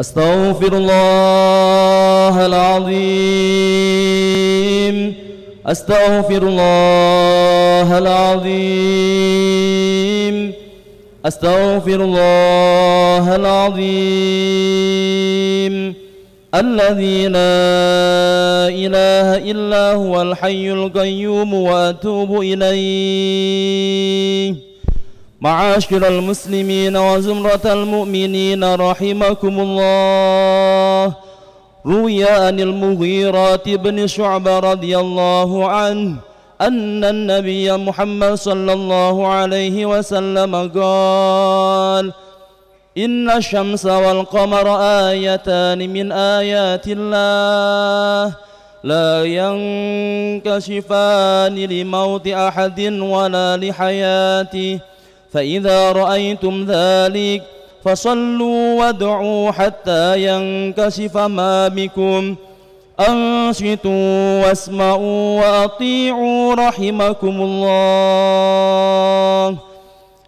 أستغفر الله العظيم أستغفر الله العظيم أستغفر الله العظيم الذي لا إله إلا هو الحي القيوم وأتوب إليه معاشر المسلمين وزمرة المؤمنين رحمكم الله روي عن المغيرات بن شعبة رضي الله عنه أن النبي محمد صلى الله عليه وسلم قال إن الشمس والقمر آيتان من آيات الله لا ينكشفان لموت أحد ولا لحياته فإذا رأيتم ذلك فصلوا وادعوا حتى ينكشف ما بكم أنشطوا واسمعوا وأطيعوا رحمكم الله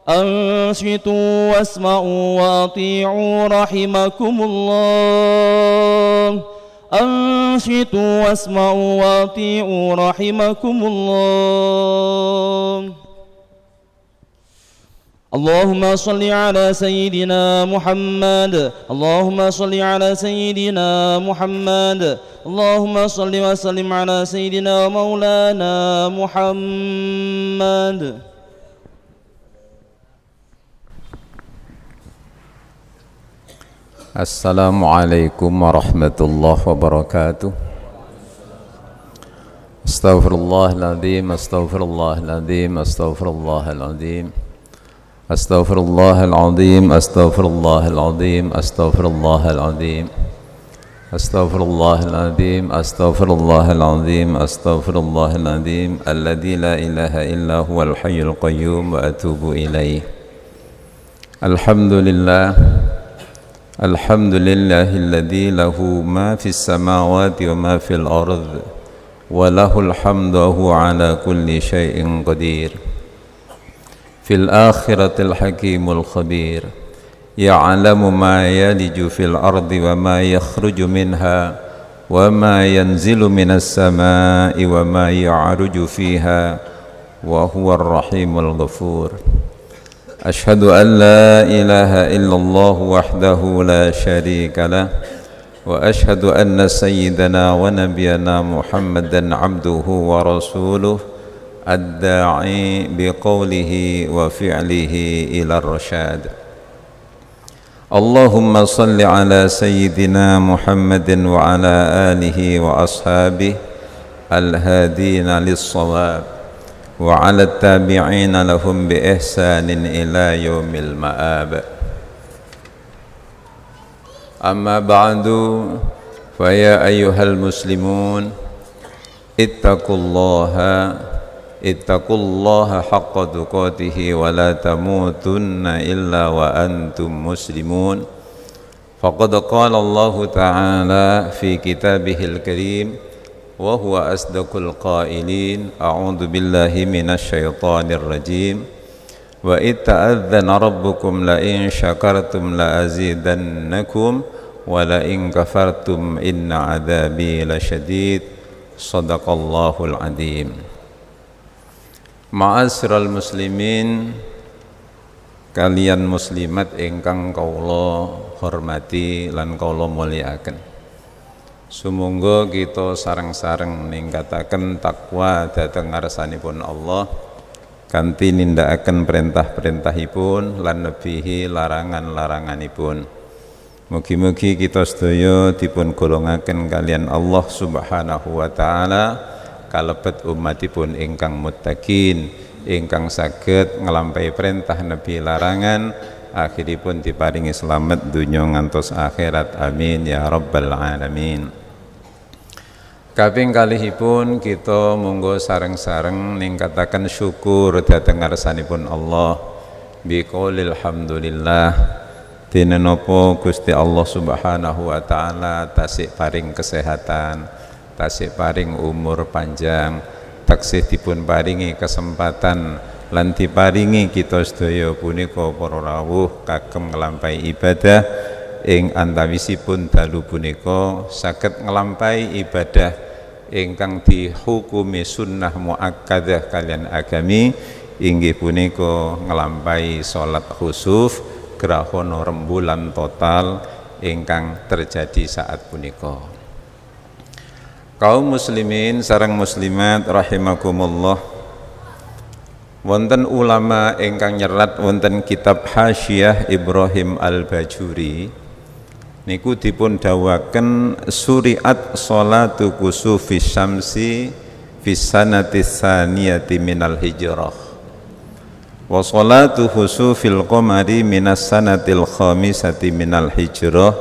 أنشطوا واسمعوا وأطيعوا رحمكم الله أنشطوا واسمعوا وأطيعوا رحمكم الله اللهم صل على سيدنا محمد اللهم صل على سيدنا محمد اللهم صل وسلم على سيدنا مولانا محمد السلام عليكم ورحمة الله وبركاته استغفر الله العظيم استغفر الله العظيم استغفر الله العظيم أستغفر الله العظيم أستغفر الله العظيم أستغفر الله العظيم أستغفر الله العظيم أستغفر الله العظيم أستغفر الله العظيم الذي لا إله إلا هو الحي القيوم وأتوب إليه الحمد لله الحمد لله الذي له ما في السماوات وما في الأرض وله الحمد وهو على كل شيء قدير في الآخرة الحكيم الخبير يعلم ما يلج في الأرض وما يخرج منها وما ينزل من السماء وما يعرج فيها وهو الرحيم الغفور أشهد أن لا إله إلا الله وحده لا شريك له وأشهد أن سيدنا ونبينا محمدا عبده ورسوله الداعي بقوله وفعله إلى الرشاد اللهم صل على سيدنا محمد وعلى آله وأصحابه الهادين للصواب وعلى التابعين لهم بإحسان إلى يوم المآب أما بعد فيا أيها المسلمون اتقوا الله اتقوا الله حق تقاته ولا تموتن إلا وأنتم مسلمون فقد قال الله تعالى في كتابه الكريم وهو أصدق القائلين أعوذ بالله من الشيطان الرجيم وإذ تأذن ربكم لئن شكرتم لأزيدنكم ولئن كفرتم إن عذابي لشديد صدق الله العظيم Ma'asyiral muslimin kalian muslimat ingkang kaula hormati lan kaula muliakan. Sumangga kita sareng-sareng ningkataken takwa dhateng ngarsanipun Allah kanthi nindakaken perintah-perintahipun lan nebihi larangan-laranganipun. Mugi-mugi kita sedaya dipun golongaken kalian Allah Subhanahu wa taala kalebet umatipun ingkang muttaqin ingkang saged ngelampai perintah nabi larangan akhiripun diparingi selamat dunia ngantos akhirat amin ya rabbal alamin Kaping kalihipun kita monggo sareng-sareng ningkatakan syukur dhateng ngarsanipun Allah biqaulil hamdulillah dinenopo Gusti Allah Subhanahu wa taala tasik paring kesehatan tasik paring umur panjang taksih dipun paringi kesempatan lan diparingi kita sedaya punika para rawuh kagem nglampahi ibadah ing antawisipun dalu punika saged nglampahi ibadah ingkang dihukumi sunnah muakkadah kalian agami inggih punika nglampahi salat khusuf grahana rembulan total ingkang terjadi saat punika kaum muslimin sarang muslimat rahimakumullah wonten ulama ingkang nyerat wonten kitab Hasyiah Ibrahim Al-Bajuri niku dipun dawaken suriat salatu kusufi syamsi fi sanati saniyati minal hijrah wa salatu husufil qamari minas sanatil khamisati minal hijrah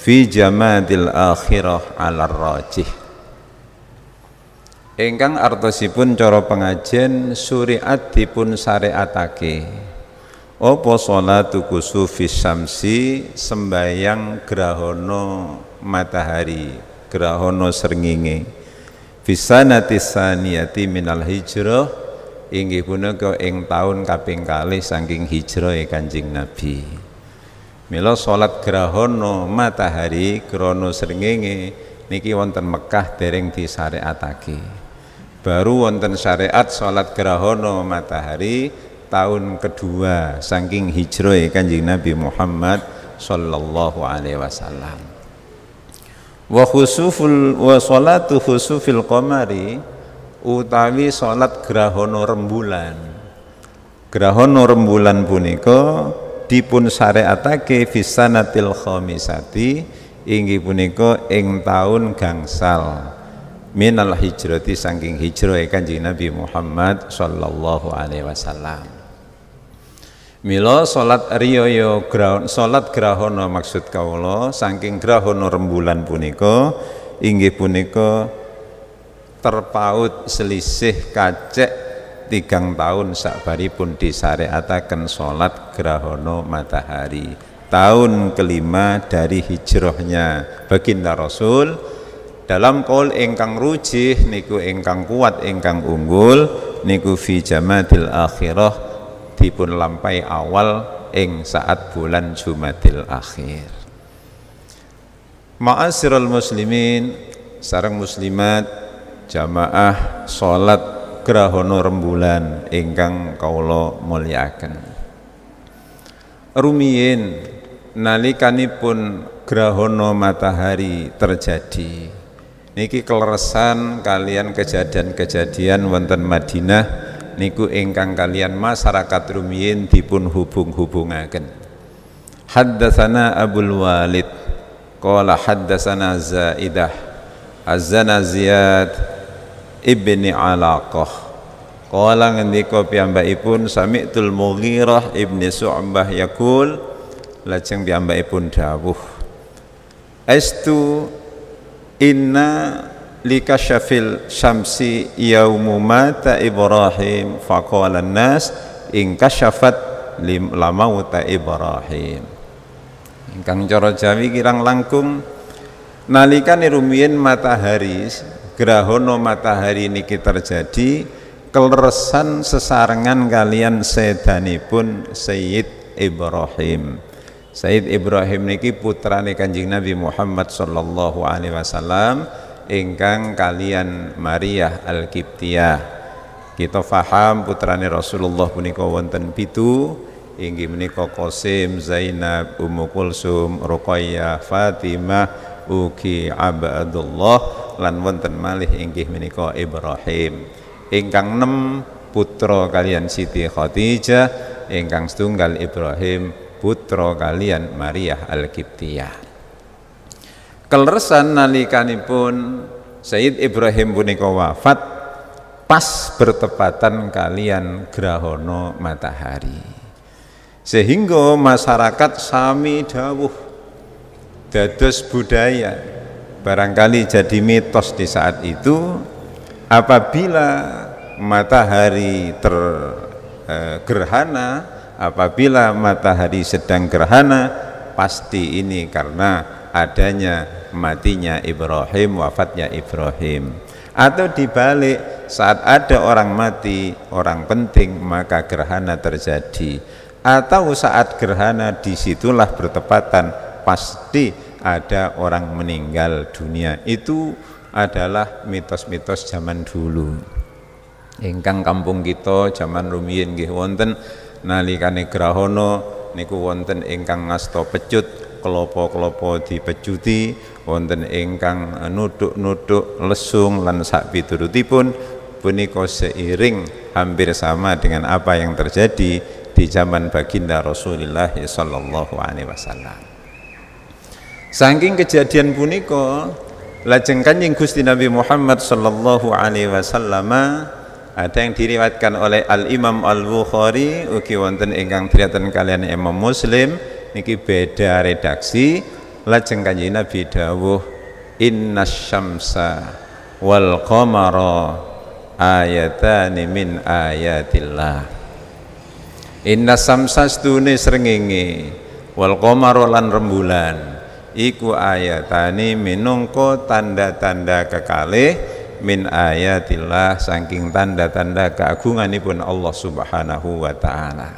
fi jamadil akhirah alar rajih Engkang artosipun cara pengajian suriat dipun syariatake apa salatu kusufi syamsi sembayang grahono matahari grahana srengenge fisanati saniyati minal hijrah inggih punika ing taun kaping kalih saking hijrah e Kanjeng Nabi Mila salat grahono matahari grahana srengenge niki wonten Mekah dereng ataki baru wonten syariat salat gerahono matahari tahun kedua saking hijrah kanjeng Nabi Muhammad sallallahu alaihi wasallam wa khusuful wa sholatu khusufil qamari utawi salat gerahono rembulan gerahono rembulan puniko dipun syariatake fisanatil khomisati inggi puniko ing tahun gangsal minal hijrati sangking hijrah e kanjeng Nabi Muhammad sallallahu alaihi wasallam Mila salat riyoyo grahon salat grahana maksud kawula saking grahana rembulan punika inggih punika terpaut selisih kacek tigang tahun sakbaripun disyariataken salat grahana matahari tahun kelima dari hijrahnya baginda Rasul dalam kaul ingkang rujih niku ingkang kuat ingkang unggul niku fi jamadil akhirah dipun lampai awal ing saat bulan Jumadil akhir Maasirul muslimin sarang muslimat jamaah sholat grahono rembulan ingkang kaulo muliakan rumiyin nalikanipun grahono matahari terjadi niki keleresan kalian kejadian-kejadian wonten Madinah niku ingkang kalian masyarakat rumiyin dipun hubung-hubungaken haddatsana Abul Walid qala haddatsana Zaidah azana Ziyad ibni Alaqah Kala ngendika piyambakipun sami'tul Mughirah ibni Su'bah yakul lajeng piyambakipun dawuh Estu inna likasyafil syamsi yaumu mata Ibrahim faqala nas syafat lim lamauta Ibrahim ingkang cara Jawi kirang langkung nalika nirumien matahari grahono matahari niki terjadi keleresan sesarengan kalian sedanipun Sayyid Ibrahim Said Ibrahim niki putrane Kanjeng Nabi Muhammad sallallahu alaihi wasallam ingkang kalian Maria Al-Qibtiyah. Kita faham putra putrane Rasulullah punika wonten pitu inggih menika Qasim, Zainab, Ummu Kulsum, Ruqayyah, Fatimah, Uki, Abdullah lan wonten malih inggih menika Ibrahim. Ingkang nem putra kalian Siti Khadijah ingkang setunggal Ibrahim putra kalian Maria Al-Kiptiyah kelersan nalikanipun Said Ibrahim punika wafat pas bertepatan kalian grahono matahari sehingga masyarakat sami dawuh dados budaya barangkali jadi mitos di saat itu apabila matahari tergerhana eh, apabila matahari sedang gerhana pasti ini karena adanya matinya Ibrahim wafatnya Ibrahim atau dibalik saat ada orang mati orang penting maka gerhana terjadi atau saat gerhana disitulah bertepatan pasti ada orang meninggal dunia itu adalah mitos-mitos zaman dulu ingkang kampung kita zaman rumiyin wonten nalikane grahana niku wonten ingkang ngasta pecut kelopo kelopo dipecuti wonten ingkang eh, nuduk-nuduk lesung lan sak piturutipun punika seiring hampir sama dengan apa yang terjadi di zaman baginda Rasulullah sallallahu alaihi wasallam. Saking kejadian punika lajeng kanjeng Gusti Nabi Muhammad sallallahu alaihi wasallam ada yang diriwayatkan oleh Al Imam Al Bukhari ugi wonten ingkang diriwayatkan kalian Imam Muslim niki beda redaksi lajeng kanjeng Nabi dawuh Inna syamsa wal qamara ayatani min ayatillah Inna syamsa stune srengenge wal qamara lan rembulan iku ayatani minungko tanda-tanda kekalih min ayatillah saking tanda-tanda keagunganipun Allah Subhanahu wa taala.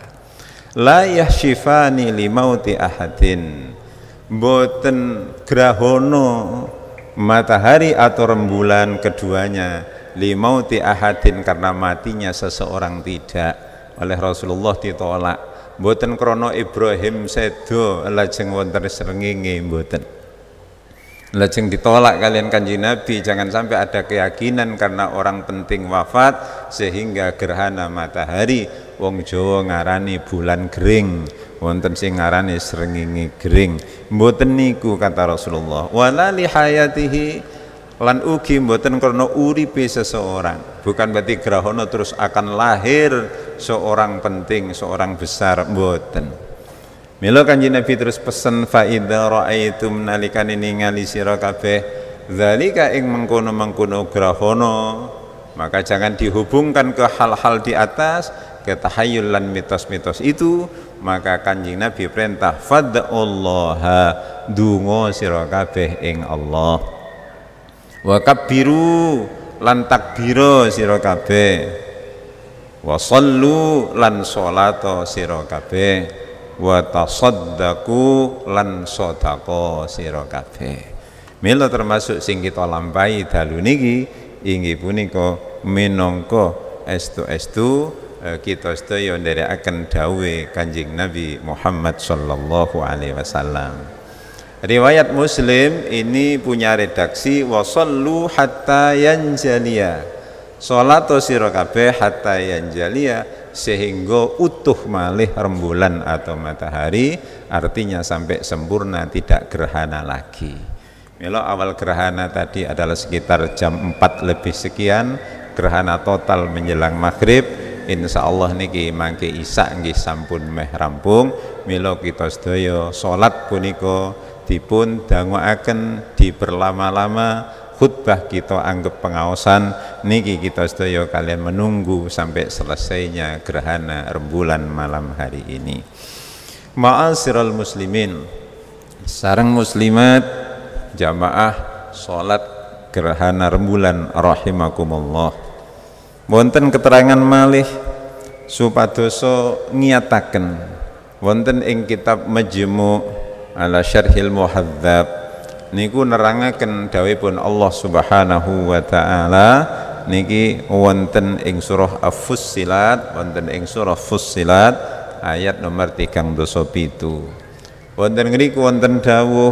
La yahsyifani limauti ahadin. Boten grahono matahari atau rembulan keduanya limauti ahadin karena matinya seseorang tidak oleh Rasulullah ditolak boten krono Ibrahim sedo lajeng wonten srengenge boten Lajeng ditolak kalian kanji Nabi, jangan sampai ada keyakinan karena orang penting wafat sehingga gerhana matahari. Wong Jawa ngarani bulan gering, wonten sing ngarani seringi gering. Mboten niku kata Rasulullah. Walali hayatihi lan ugi mboten krana uripe seseorang. Bukan berarti gerhana terus akan lahir seorang penting, seorang besar, mboten. Mila kanji Nabi terus pesen fa idza raaitum nalikane ningali sira kabeh zalika ing mengkono-mengkono grahono maka jangan dihubungkan ke hal-hal di atas ke tahayul lan mitos-mitos itu maka kanjeng Nabi perintah fad'allaha dungo sira kabeh ing Allah wa kabbiru lan takbira sira kabeh wa sallu lan sholato sira kabeh wa tasaddaku lan sadaqa sira kabeh. Mila termasuk sing kita lampahi dalu niki inggih punika minangka estu-estu e, kita sedaya nderekaken dawuhe Kanjeng Nabi Muhammad sallallahu alaihi wasallam. Riwayat Muslim ini punya redaksi wasallu hatta yanjalia. Salatu sira kabeh hatta yanjalia sehingga utuh malih rembulan atau matahari artinya sampai sempurna tidak gerhana lagi Milo awal gerhana tadi adalah sekitar jam 4 lebih sekian gerhana total menjelang maghrib Insya Allah niki mangke isa nggih sampun meh rampung milo kita sedaya salat punika dipun danguaken diperlama lama khutbah kita anggap pengawasan niki kita sedaya kalian menunggu sampai selesainya gerhana rembulan malam hari ini ma'asirul muslimin sarang muslimat jamaah salat gerhana rembulan rahimakumullah wonten keterangan malih supadoso ngiyataken wonten ing kitab majmu ala syarhil muhadzab niku nerangaken dawuhipun Allah Subhanahu wa taala niki wonten ing surah Af-Fussilat wonten ing surah Fussilat ayat nomor 37 wonten ngriku wonten dawuh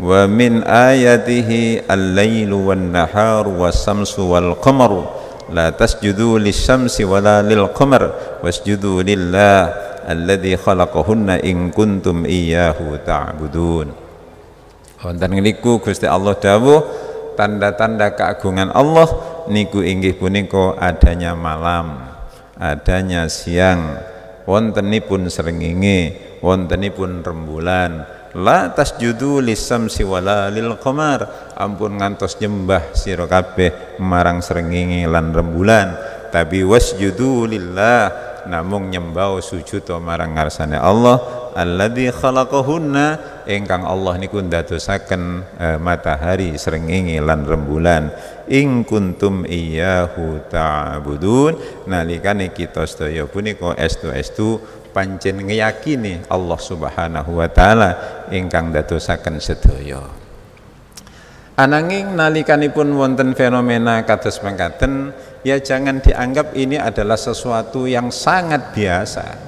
wa min ayatihi al-lailu wan nahar was-samsu wal qamaru la tasjudu lis-samsi wala lil qamar wasjudu lillah alladhi khalaqahunna in kuntum iyyahu ta'budun ta Wonten niku Gusti Allah dawuh tanda-tanda keagungan Allah niku inggih punika adanya malam, adanya siang, wontenipun srengenge, wontenipun rembulan. La tasjudu lisamsi wala lil qamar. Ampun ngantos nyembah sira kabeh marang srengenge lan rembulan, tapi wasjudu lillah namung nyembau sujud marang ngarsane Allah alladzi khalaqahunna ingkang Allah niku ndadosaken uh, matahari srengenge lan rembulan ing kuntum iyyahu ta'budun nalikane kita sedaya punika estu-estu pancen ngeyakini Allah Subhanahu wa taala ingkang ndadosaken sedaya Ananging nalikanipun wonten fenomena kados mengkaten ya jangan dianggap ini adalah sesuatu yang sangat biasa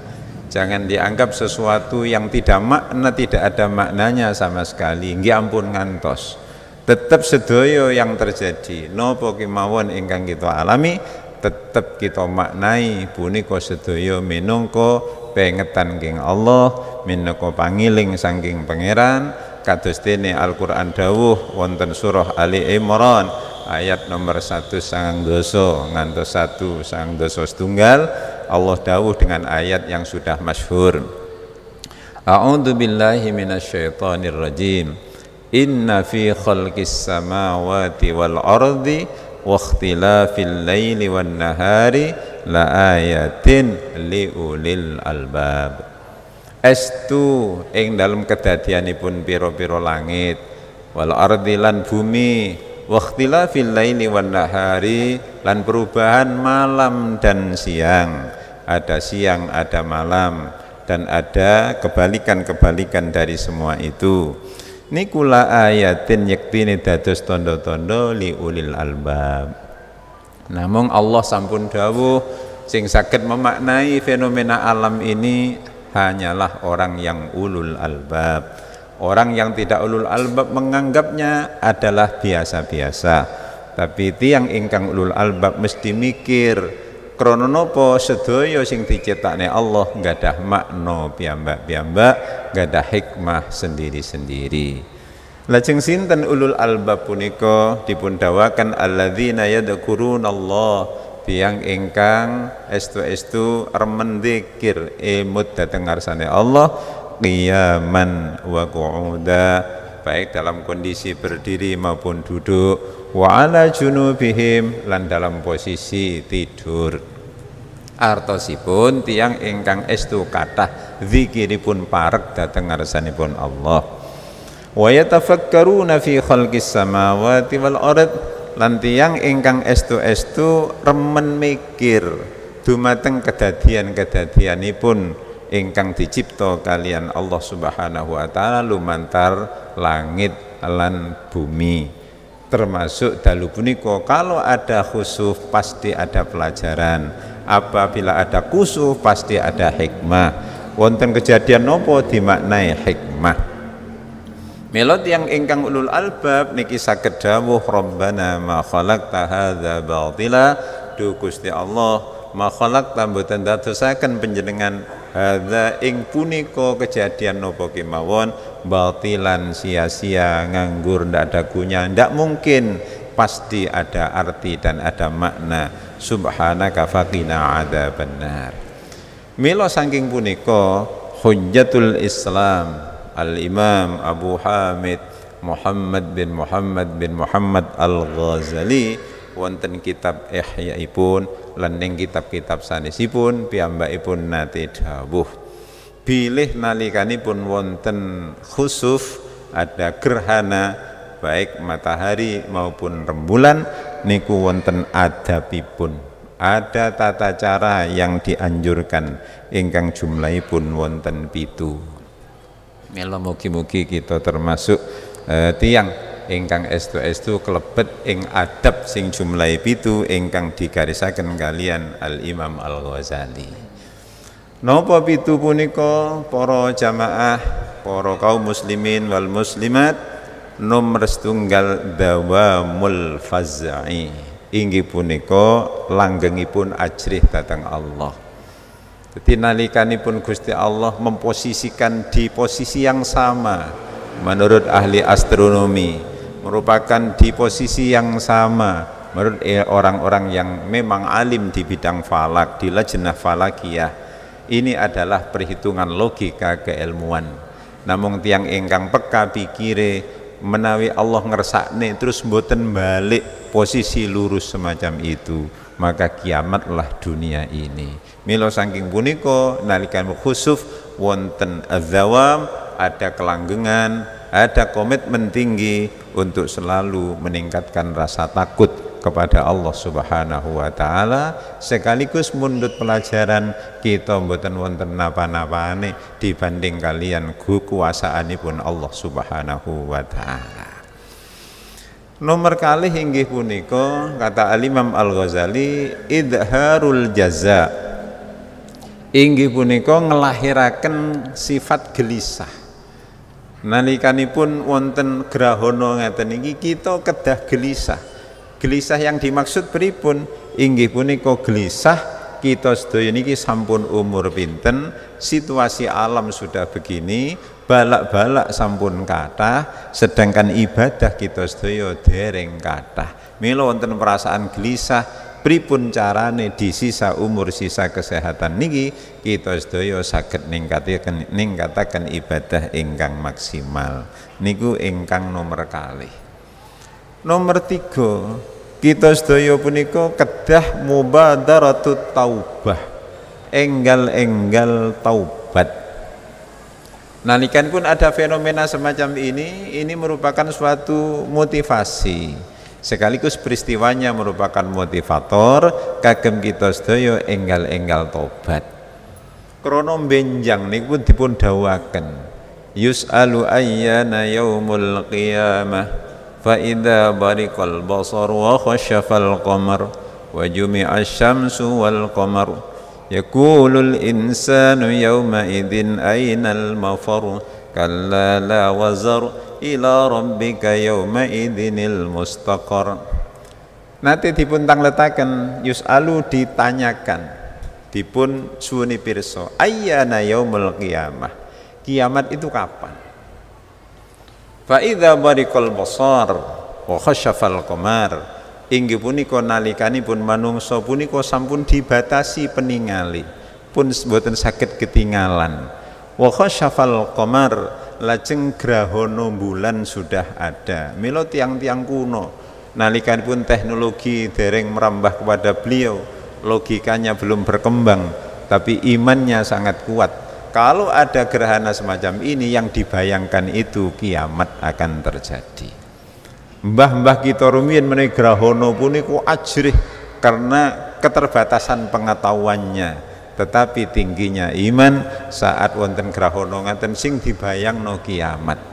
Jangan dianggap sesuatu yang tidak makna, tidak ada maknanya sama sekali. Nggih ampun ngantos. Tetap sedoyo yang terjadi. No kemawon ingkang kita alami, tetap kita maknai puniko sedoyo minungko, pengetan king Allah minungko pangiling sangking pangeran kados dene Al-Qur'an dawuh wonten surah Ali Imran ayat nomor satu sang doso ngantos 1 sang doso setunggal Allah dawuh dengan ayat yang sudah masyhur A'udzu billahi minasyaitonir rajim Inna fi khalqis samawati wal ardi wa ikhtilafil laili wan nahari la ayatin liulil albab Estu ing dalam kedadianipun piro-piro langit wal ardi lan bumi waktila fil laili wan nahari lan perubahan malam dan siang ada siang ada malam dan ada kebalikan-kebalikan dari semua itu nikula ayatin ni dados tondo-tondo li ulil albab namun Allah sampun dawuh sing sakit memaknai fenomena alam ini hanyalah orang yang ulul albab Orang yang tidak ulul albab menganggapnya adalah biasa-biasa. Tapi tiang ingkang ulul albab mesti mikir krononopo sedoyo sing dicetakne Allah gadah makna piyambak-piyambak, gadah hikmah sendiri-sendiri. Lajeng sinten ulul albab punika dipundawakan dawaken alladzina yadhkurunallah tiang ingkang estu-estu remen dzikir imut e dateng ngarsane Allah qiyaman wa qu'uda baik dalam kondisi berdiri maupun duduk wa ala junubihim lan dalam posisi tidur artosipun tiang ingkang estu kata zikiripun parek dateng ngarsanipun Allah wa yatafakkaruna fi khalqis samawati wal ard lan tiang ingkang estu-estu remen mikir dumateng kedadian-kedadianipun ingkang dicipta kalian Allah Subhanahu wa taala lumantar langit lan bumi termasuk dalu punika kalau ada khusuf pasti ada pelajaran apabila ada khusuf pasti ada hikmah wonten kejadian nopo dimaknai hikmah Melot yang ingkang ulul albab niki saged dawuh Rabbana ma khalaqta hadza batila du Gusti Allah ma khalaqta mboten dadosaken panjenengan hadza ing punika kejadian napa kemawon batilan sia-sia nganggur ndak ada gunanya. ndak mungkin pasti ada arti dan ada makna subhanaka faqina adzabannar mila saking punika hujjatul islam al imam abu hamid Muhammad bin Muhammad bin Muhammad Al-Ghazali wonten kitab ipun lening kitab-kitab sanesipun piyambakipun nate dawuh bilih nalikanipun wonten khusuf ada gerhana baik matahari maupun rembulan niku wonten adabipun ada tata cara yang dianjurkan ingkang jumlahipun wonten pitu melo mugi-mugi kita termasuk uh, eh, tiang ingkang estu-estu kelebet ing adab sing jumlahi pitu ingkang digarisaken kalian Al Imam Al Ghazali. Napa pitu punika poro jamaah, poro kaum muslimin wal muslimat nomor setunggal dawamul fazai inggih punika pun ajrih datang Allah. Jadi nalikanipun Gusti Allah memposisikan di posisi yang sama menurut ahli astronomi merupakan di posisi yang sama menurut eh, orang-orang yang memang alim di bidang falak, di lajnah falakiyah. Ini adalah perhitungan logika keilmuan. Namun tiang ingkang peka pikire menawi Allah ngersakne terus mboten balik posisi lurus semacam itu maka kiamatlah dunia ini milo saking puniko nalikan khusuf wonten azawam ada kelanggengan ada komitmen tinggi untuk selalu meningkatkan rasa takut kepada Allah Subhanahu wa taala sekaligus mundut pelajaran kita mboten wonten napa-napane dibanding kalian pun Allah Subhanahu wa taala. Nomor kali inggih punika kata Al Imam Al Ghazali idharul jaza. Inggih punika ngelahiraken sifat gelisah nalikanipun wonten gerahono ngeten iki kita kedah gelisah gelisah yang dimaksud pripun inggih punika gelisah kita sedaya niki sampun umur pinten situasi alam sudah begini balak-balak sampun kata sedangkan ibadah kita sedaya dereng kata, mila wonten perasaan gelisah pripun carane di sisa umur sisa kesehatan niki kita sedaya saged ningkataken ningkataken ibadah ingkang maksimal niku ingkang nomor kali nomor tiga kita sedaya punika kedah mubadaratu taubah enggal-enggal taubat nah Nalikan pun ada fenomena semacam ini, ini merupakan suatu motivasi sekaligus peristiwanya merupakan motivator kagem kita sedaya enggal-enggal tobat krono benjang ini pun dipun dawakan yus'alu ayyana yaumul qiyamah fa'idha barikal basar wa khasyafal qamar wa jumi'a syamsu wal qamar yakulul insanu yawma idin aynal mafar kalla la wazar ila rabbika yawma idinil mustaqar nanti dipun tang letaken yus'alu ditanyakan dipun suni pirso ayyana yaumul qiyamah kiamat itu kapan fa barikul basar wa khasyafal qamar puniko nalikani pun manungso puniko sampun dibatasi peningali pun buatan sakit ketinggalan wa khasyafal Komar lajeng Grahono bulan sudah ada milo tiang-tiang kuno Nalikan pun teknologi dereng merambah kepada beliau logikanya belum berkembang tapi imannya sangat kuat kalau ada gerhana semacam ini yang dibayangkan itu kiamat akan terjadi mbah-mbah kita rumian menegrahono grahono puniku ajrih karena keterbatasan pengetahuannya tetapi tingginya iman saat wonten grahono ngaten sing dibayang no kiamat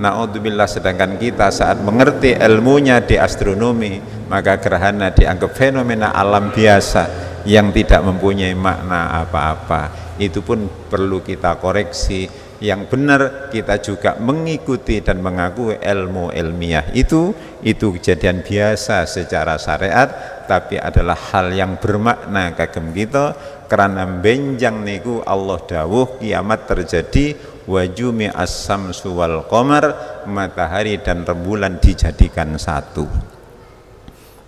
Naudzubillah sedangkan kita saat mengerti ilmunya di astronomi maka gerhana dianggap fenomena alam biasa yang tidak mempunyai makna apa-apa itu pun perlu kita koreksi yang benar kita juga mengikuti dan mengaku ilmu ilmiah itu itu kejadian biasa secara syariat tapi adalah hal yang bermakna kagem kita karena benjang niku Allah dawuh kiamat terjadi wajumi asam suwal komar matahari dan rembulan dijadikan satu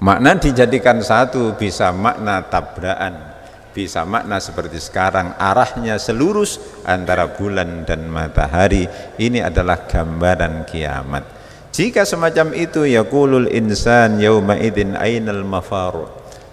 makna dijadikan satu bisa makna tabraan bisa makna seperti sekarang arahnya selurus antara bulan dan matahari ini adalah gambaran kiamat jika semacam itu ya kulul insan yauma idin ainal mafar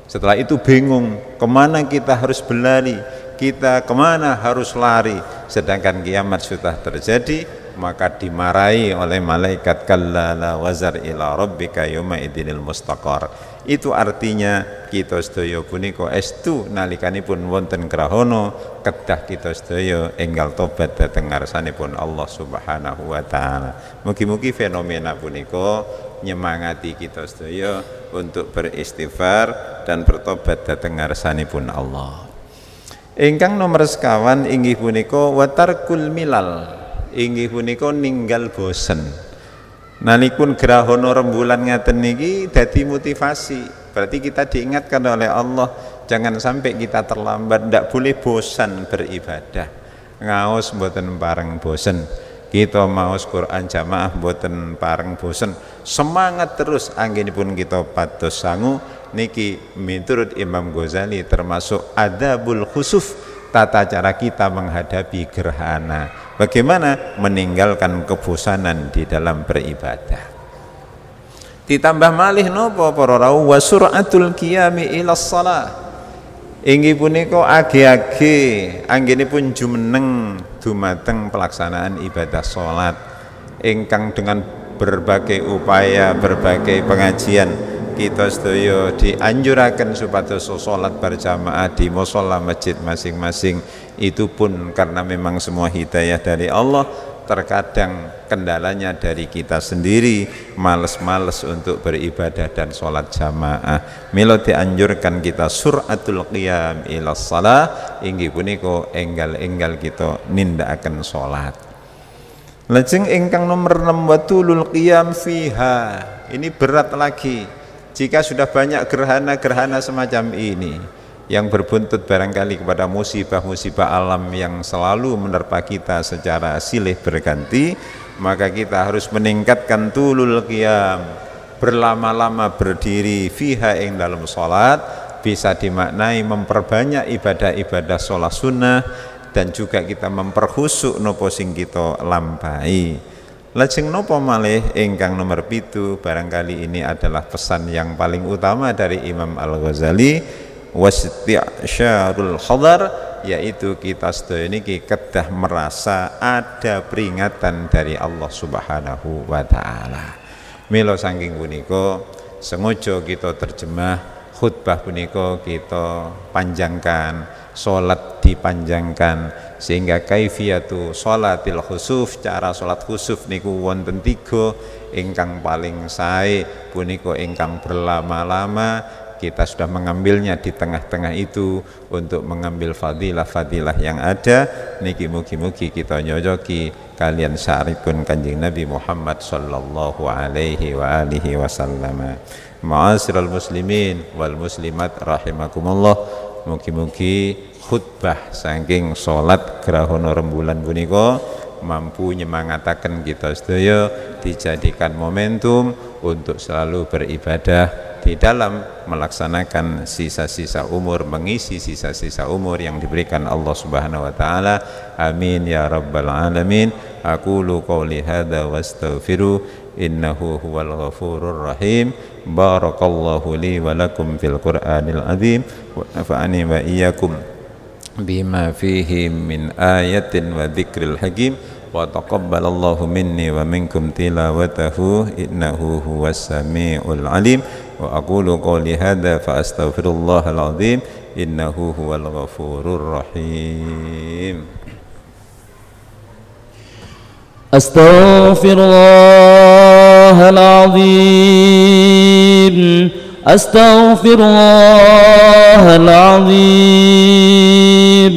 setelah itu bingung kemana kita harus berlari kita kemana harus lari sedangkan kiamat sudah terjadi maka dimarahi oleh malaikat kallala wazar ila rabbika yauma idinil mustaqar itu artinya kita sedaya punika estu nalikanipun wonten krahono kedah kita sedaya enggal tobat dhateng ngarsanipun Allah Subhanahu wa taala. Mugi-mugi fenomena punika nyemangati kita sedaya untuk beristighfar dan bertobat dhateng ngarsanipun Allah. Ingkang nomor sekawan inggih punika watarkul milal. Inggih punika ninggal bosen nalikun gerahono rembulan ngaten niki dadi motivasi berarti kita diingatkan oleh Allah jangan sampai kita terlambat ndak boleh bosan beribadah ngaos mboten pareng bosan. kita maos Quran jamaah mboten pareng bosan. semangat terus anggenipun kita patos sangu niki miturut Imam Ghazali termasuk adabul khusuf tata cara kita menghadapi gerhana bagaimana meninggalkan kebosanan di dalam beribadah ditambah malih nopo para rawu wa suratul qiyami ila shalah inggih punika age-age anggenipun jumeneng dumateng pelaksanaan ibadah salat ingkang dengan berbagai upaya berbagai pengajian kita sedaya dianjurakan supaya sholat berjamaah di musola masjid masing-masing itu pun karena memang semua hidayah dari Allah terkadang kendalanya dari kita sendiri males-males untuk beribadah dan sholat jamaah milo dianjurkan kita suratul qiyam ila salah inggi puniko enggal-enggal kita ninda akan sholat lajeng ingkang nomor 6 watulul qiyam fiha ini berat lagi jika sudah banyak gerhana-gerhana semacam ini yang berbuntut barangkali kepada musibah-musibah alam yang selalu menerpa kita secara silih berganti maka kita harus meningkatkan tulul qiyam berlama-lama berdiri fiha ing dalam sholat bisa dimaknai memperbanyak ibadah-ibadah sholat sunnah dan juga kita memperhusuk nopo sing kita lampai. Lajeng nopo malih ingkang nomor pitu barangkali ini adalah pesan yang paling utama dari Imam Al-Ghazali wasti'syarul khadar yaitu kita sedaya niki kedah merasa ada peringatan dari Allah Subhanahu wa taala. Milo saking puniko sengojo kita terjemah khutbah puniko kita panjangkan sholat dipanjangkan sehingga kaifiyatu sholatil khusuf cara sholat khusuf niku wonten tiga ingkang paling sae puniko ingkang berlama-lama kita sudah mengambilnya di tengah-tengah itu untuk mengambil fadilah-fadilah yang ada niki mugi-mugi kita nyoyoki kalian syaripun kanjeng Nabi Muhammad sallallahu alaihi wa alihi wasallam Maasirul muslimin wal muslimat rahimakumullah mugi-mugi khutbah saking salat grahana rembulan punika mampu nyemangataken kita sedaya dijadikan momentum untuk selalu beribadah di dalam melaksanakan sisa-sisa umur mengisi sisa-sisa umur yang diberikan Allah Subhanahu wa taala amin ya rabbal alamin Aku lu qouli hadza wastaghfiru innahu huwal ghafurur rahim barakallahu li wa lakum fil qur'anil azim wa nafa'ani wa iyyakum بما فيه من آية وذكر الحكيم وتقبل الله مني ومنكم تلاوته إنه هو السميع العليم وأقول قولي هذا فأستغفر الله العظيم إنه هو الغفور الرحيم أستغفر الله العظيم أستغفر الله العظيم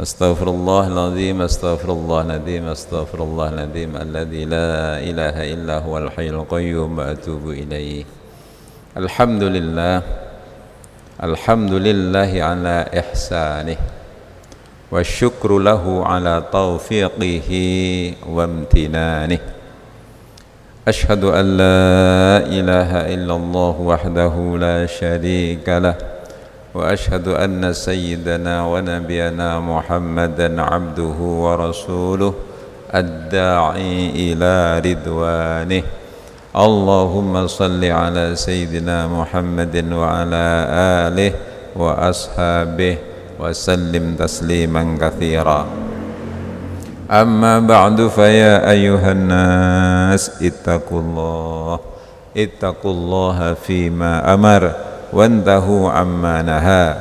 أستغفر الله العظيم أستغفر الله العظيم أستغفر الله العظيم الذي لا إله إلا هو الحي القيوم وأتوب إليه الحمد لله الحمد لله على إحسانه والشكر له على توفيقه وامتنانه أشهد أن لا إله إلا الله وحده لا شريك له واشهد ان سيدنا ونبينا محمدا عبده ورسوله الداعي الى رضوانه اللهم صل على سيدنا محمد وعلى اله واصحابه وسلم تسليما كثيرا اما بعد فيا ايها الناس اتقوا الله اتقوا الله فيما امر وانتهوا عما نهى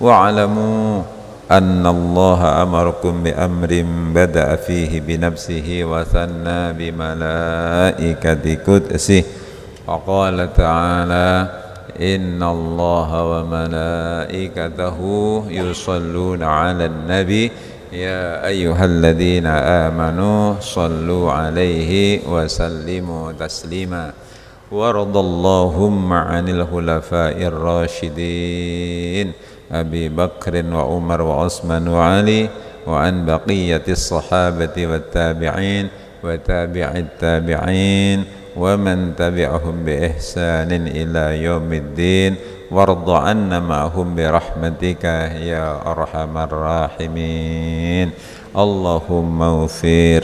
واعلموا أن الله أمركم بأمر بدأ فيه بنفسه وثنى بملائكة قدسه وقال تعالى إن الله وملائكته يصلون على النبي يا أيها الذين آمنوا صلوا عليه وسلموا تسليماً وارض اللهم عن الخلفاء الراشدين أبي بكر وعمر وعثمان وعلي وعن بقية الصحابة والتابعين وتابع التابعين ومن تبعهم بإحسان إلى يوم الدين وارض عنا معهم برحمتك يا أرحم الراحمين اللهم اغفر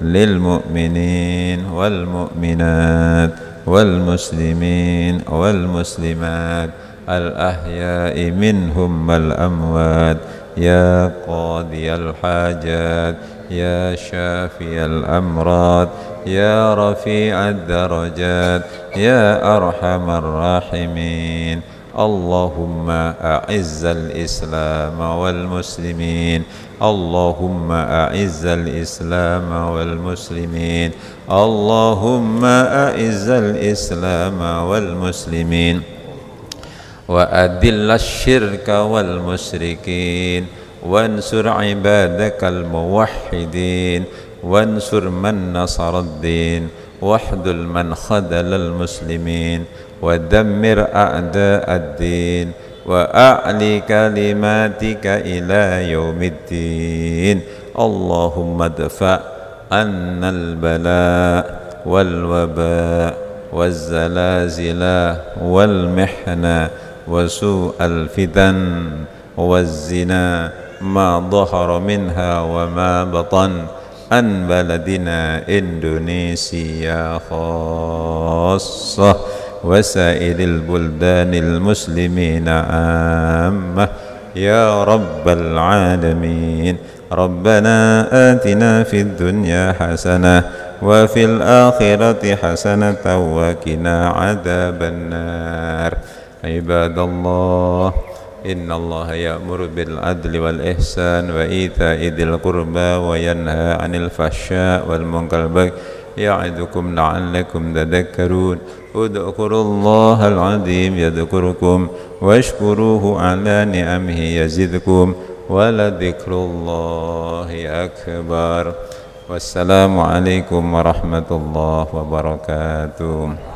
للمؤمنين والمؤمنات والمسلمين والمسلمات الأحياء منهم والأموات يا قاضي الحاجات يا شافي الأمراض يا رفيع الدرجات يا أرحم الراحمين اللهم أعز الإسلام والمسلمين اللهم أعز الإسلام والمسلمين اللهم أعز الإسلام والمسلمين وأذل الشرك والمشركين وانصر عبادك الموحدين وانصر من نصر الدين واحذل من خذل المسلمين ودمر أعداء الدين وأعلي كلماتك إلى يوم الدين اللهم ادفع أن البلاء والوباء والزلازل والمحنة وسوء الفتن والزنا ما ظهر منها وما بطن عن بلدنا إندونيسيا خاصة وسائر البلدان المسلمين عامة يا رب العالمين ربنا آتنا في الدنيا حسنة وفي الآخرة حسنة وكنا عذاب النار عباد الله إن الله يأمر بالعدل والإحسان وإيتاء ذي القربى وينهى عن الفحشاء والمنكر والبغي يعدكم لعلكم تذكرون ادعوا الله العظيم يذكركم واشكروه على نعمه يزدكم ولذكر الله أكبر والسلام عليكم ورحمة الله وبركاته